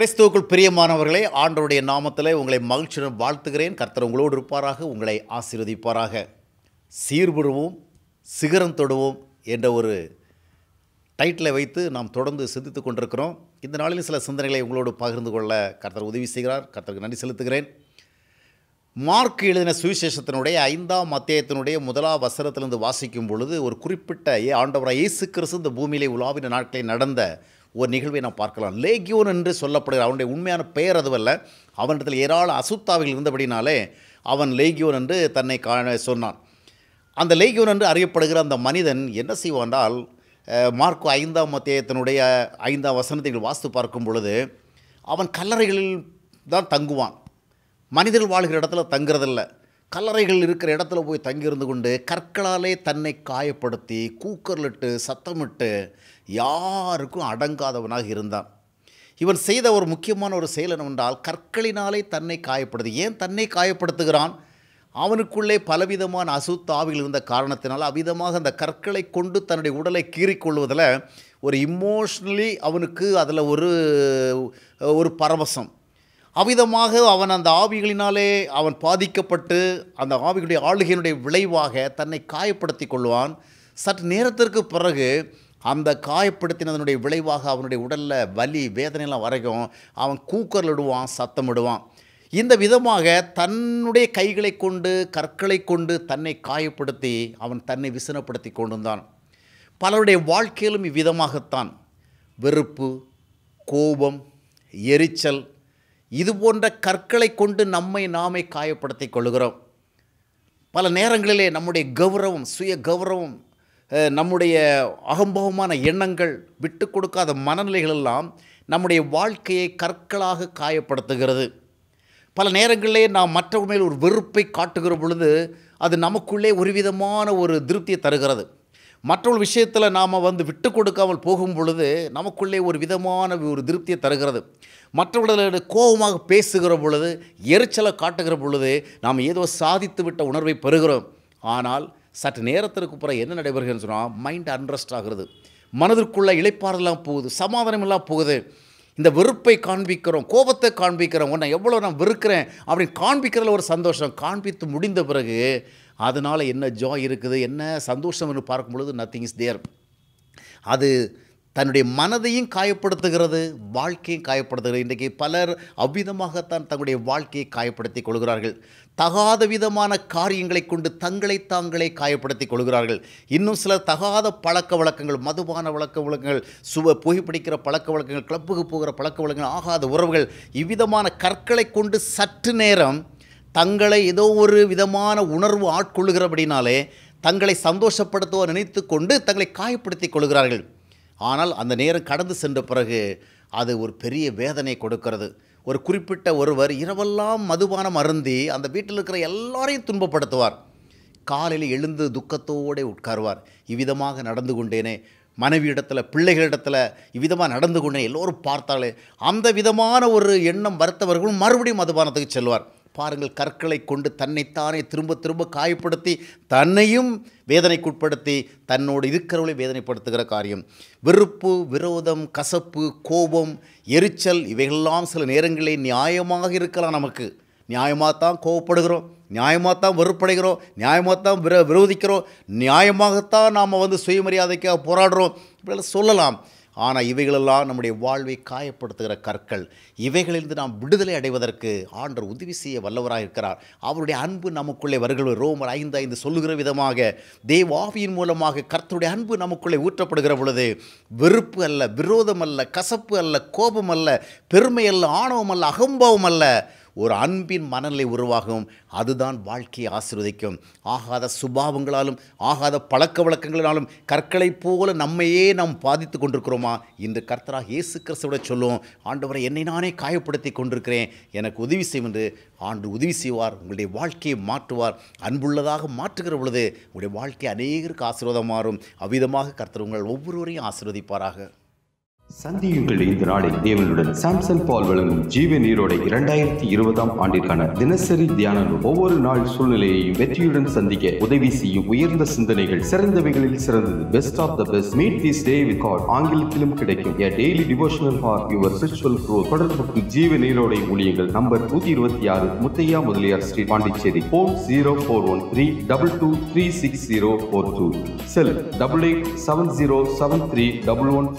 கிறிஸ்துவுக்குள் பிரியமானவர்களே ஆண்டோடைய நாமத்தில் உங்களை மகிழ்ச்சியுடன் வாழ்த்துகிறேன் கர்த்தர் உங்களோடு இருப்பாராக உங்களை ஆசீர்வதிப்பாராக சீர்படுவோம் சிகரம் தொடுவோம் என்ற ஒரு டைட்டிலை வைத்து நாம் தொடர்ந்து சிந்தித்து கொண்டிருக்கிறோம் இந்த நாளில் சில சிந்தனைகளை உங்களோடு பகிர்ந்து கொள்ள கர்த்தர் உதவி செய்கிறார் கர்த்தருக்கு நன்றி செலுத்துகிறேன் மார்க் எழுதின சுவிசேஷத்தினுடைய ஐந்தாம் அத்தியாயத்தினுடைய முதலா வசனத்திலிருந்து வாசிக்கும் பொழுது ஒரு குறிப்பிட்ட ஆண்டவராக இயேசு கிறிஸ்து இந்த பூமியிலே உலாவின நாட்களில் நடந்த ஒரு நிகழ்வை நாம் பார்க்கலாம் லேகியோன் என்று சொல்லப்படுகிற அவனுடைய உண்மையான பெயர் அதுவல்ல அவனிடத்தில் ஏராள அசுத்தாவிகள் இருந்தபடினாலே அவன் லேகியோன் என்று தன்னை கா சொன்னான் அந்த லேகியோன் என்று அறியப்படுகிற அந்த மனிதன் என்ன செய்வான்றால் மார்க்கு ஐந்தாம் மத்தியத்தினுடைய ஐந்தாம் வசனத்தை வாஸ்து பார்க்கும் பொழுது அவன் கல்லறைகளில் தான் தங்குவான் மனிதர்கள் வாழ்கிற இடத்துல தங்குறதில்லை கல்லறைகள் இருக்கிற இடத்துல போய் தங்கியிருந்து கொண்டு கற்களாலே தன்னை காயப்படுத்தி கூக்கர்லிட்டு சத்தமிட்டு யாருக்கும் அடங்காதவனாக இருந்தான் இவன் செய்த ஒரு முக்கியமான ஒரு செயல் என்னவென்றால் கற்களினாலே தன்னை காயப்படுத்தி ஏன் தன்னை காயப்படுத்துகிறான் அவனுக்குள்ளே பலவிதமான அசுத்தாவிகள் இருந்த காரணத்தினால் அவ்விதமாக அந்த கற்களை கொண்டு தன்னுடைய உடலை கீறிக்கொள்வதில் ஒரு இமோஷ்னலி அவனுக்கு அதில் ஒரு ஒரு பரவசம் அவ்விதமாக அவன் அந்த ஆவிகளினாலே அவன் பாதிக்கப்பட்டு அந்த ஆவிகளுடைய ஆளுகையினுடைய விளைவாக தன்னை காயப்படுத்தி கொள்வான் சற்று நேரத்திற்கு பிறகு அந்த காயப்படுத்தினதனுடைய விளைவாக அவனுடைய உடலில் வலி வேதனையெல்லாம் வரைக்கும் அவன் கூக்கரில் விடுவான் சத்தம் விடுவான் இந்த விதமாக தன்னுடைய கைகளை கொண்டு கற்களை கொண்டு தன்னை காயப்படுத்தி அவன் தன்னை விசனப்படுத்தி கொண்டிருந்தான் பலருடைய வாழ்க்கையிலும் இவ்விதமாகத்தான் வெறுப்பு கோபம் எரிச்சல் இது போன்ற கற்களை கொண்டு நம்மை நாமே காயப்படுத்தி கொள்கிறோம் பல நேரங்களிலே நம்முடைய கௌரவம் சுய கௌரவம் நம்முடைய அகம்பவமான எண்ணங்கள் விட்டு கொடுக்காத மனநிலைகள் எல்லாம் நம்முடைய வாழ்க்கையை கற்களாக காயப்படுத்துகிறது பல நேரங்களிலே நாம் மற்றவங்க மேல் ஒரு வெறுப்பை காட்டுகிற பொழுது அது நமக்குள்ளே ஒரு விதமான ஒரு திருப்தியை தருகிறது மற்றொரு விஷயத்தில் நாம் வந்து விட்டு கொடுக்காமல் போகும் பொழுது நமக்குள்ளே ஒரு விதமான ஒரு திருப்தியை தருகிறது மற்றவர்களிட கோபமாக பேசுகிற பொழுது எரிச்சலை காட்டுகிற பொழுது நாம் ஏதோ சாதித்து விட்ட உணர்வை பெறுகிறோம் ஆனால் சற்று நேரத்திற்கு பிறகு என்ன நடைபெறுகிறது சொன்னால் மைண்ட் அன்ரெஸ்ட் ஆகிறது மனதிற்குள்ளே இழைப்பாறெல்லாம் போகுது சமாதானம் எல்லாம் போகுது இந்த வெறுப்பை காண்பிக்கிறோம் கோபத்தை காண்பிக்கிறோம் உன்னை எவ்வளோ நான் வெறுக்கிறேன் அப்படின்னு காண்பிக்கிறதுல ஒரு சந்தோஷம் காண்பித்து முடிந்த பிறகு அதனால் என்ன ஜாய் இருக்குது என்ன சந்தோஷம் என்று பார்க்கும் பொழுது நத்திங் இஸ் தேர் அது தன்னுடைய மனதையும் காயப்படுத்துகிறது வாழ்க்கையும் காயப்படுத்துகிறது இன்றைக்கு பலர் அவ்விதமாகத்தான் தங்களுடைய வாழ்க்கையை காயப்படுத்திக் கொள்கிறார்கள் தகாத விதமான காரியங்களை கொண்டு தங்களை தாங்களே காயப்படுத்தி கொள்கிறார்கள் இன்னும் சிலர் தகாத பழக்க வழக்கங்கள் மதுபான வழக்க வழக்கங்கள் சுவ புகைப்பிடிக்கிற பழக்க வழக்கங்கள் கிளப்புக்கு போகிற பழக்க வழக்கங்கள் ஆகாத உறவுகள் இவ்விதமான கற்களை கொண்டு சற்று நேரம் தங்களை ஏதோ ஒரு விதமான உணர்வு ஆட்கொள்கிறபடினாலே தங்களை சந்தோஷப்படுத்துவோ நினைத்து கொண்டு தங்களை காயப்படுத்தி கொள்கிறார்கள் ஆனால் அந்த நேரம் கடந்து சென்ற பிறகு அது ஒரு பெரிய வேதனை கொடுக்கிறது ஒரு குறிப்பிட்ட ஒருவர் இரவெல்லாம் மதுபானம் அருந்தி அந்த வீட்டில் இருக்கிற எல்லாரையும் துன்பப்படுத்துவார் காலையில் எழுந்து துக்கத்தோடு உட்காருவார் இவ்விதமாக நடந்து கொண்டேனே மனைவியிடத்தில் பிள்ளைகளிடத்தில் இவ்விதமாக நடந்து கொண்டேன் எல்லோரும் பார்த்தாலே அந்த விதமான ஒரு எண்ணம் வருத்தவர்களும் மறுபடியும் மதுபானத்துக்கு செல்வார் பாருங்கள் கற்களை கொண்டு தன்னைத்தானே திரும்ப திரும்ப காயப்படுத்தி தன்னையும் வேதனைக்குட்படுத்தி தன்னோடு இருக்கிறவளை வேதனைப்படுத்துகிற காரியம் வெறுப்பு விரோதம் கசப்பு கோபம் எரிச்சல் இவைகளெல்லாம் சில நேரங்களில் நியாயமாக இருக்கலாம் நமக்கு நியாயமாக தான் கோவப்படுகிறோம் நியாயமாக தான் வெறுப்படைகிறோம் நியாயமாக தான் விர விரோதிக்கிறோம் நியாயமாகத்தான் நாம் வந்து சுயமரியாதைக்காக போராடுறோம் இப்படிலாம் சொல்லலாம் ஆனால் இவைகளெல்லாம் நம்முடைய வாழ்வை காயப்படுத்துகிற கற்கள் இவைகளிலிருந்து நாம் விடுதலை அடைவதற்கு ஆண்டர் உதவி செய்ய வல்லவராக இருக்கிறார் அவருடைய அன்பு நமக்குள்ளே வருகிற ரோமர் ஐந்து ஐந்து சொல்லுகிற விதமாக தேவாவியின் மூலமாக கர்த்தருடைய அன்பு நமக்குள்ளே ஊற்றப்படுகிற பொழுது வெறுப்பு அல்ல விரோதம் அல்ல கசப்பு அல்ல கோபம் அல்ல பெருமை அல்ல ஆணவம் அல்ல அகம்பாவம் அல்ல ஒரு அன்பின் மனநிலை உருவாகும் அதுதான் வாழ்க்கையை ஆசிர்வதிக்கும் ஆகாத சுபாவங்களாலும் ஆகாத பழக்க வழக்கங்களாலும் கற்களை போல நம்மையே நாம் பாதித்து கொண்டிருக்கிறோமா இன்று கர்த்தராக இயேசு கிறிஸ்துவோட சொல்லும் ஆண்டவரை என்னை நானே காயப்படுத்தி கொண்டிருக்கிறேன் எனக்கு உதவி செய்யும் என்று ஆண்டு உதவி செய்வார் உங்களுடைய வாழ்க்கையை மாற்றுவார் அன்புள்ளதாக மாற்றுகிற பொழுது உங்களுடைய வாழ்க்கை அநேகருக்கு ஆசீர்வாதம் மாறும் அவ்விதமாக கர்த்தர் உங்கள் ஒவ்வொருவரையும் ஆசீர்வதிப்பாராக சந்தியுங்கள் இந்த நாளில் தேவனுடன் சாம்சன் பால் வழங்கும் ஜீவ நீரோடை இரண்டாயிரத்தி இருபதாம் ஆண்டிற்கான தினசரி தியானங்கள் ஒவ்வொரு நாள் சூழ்நிலையையும் வெற்றியுடன் சந்திக்க உதவி செய்யும் உயர்ந்த சிந்தனைகள் சிறந்தவைகளில் சிறந்தது best of the best meet this day with God ஆங்கிலத்திலும் கிடைக்கும் a daily devotional for your spiritual தொடர்புக்கு ஜீவ நீரோடை ஊழியங்கள் நம்பர் நூத்தி இருபத்தி ஆறு Muthaiya Mudaliyar Sri Pondicherry phone zero four one three double two three six zero four two cell double eight seven zero seven three double one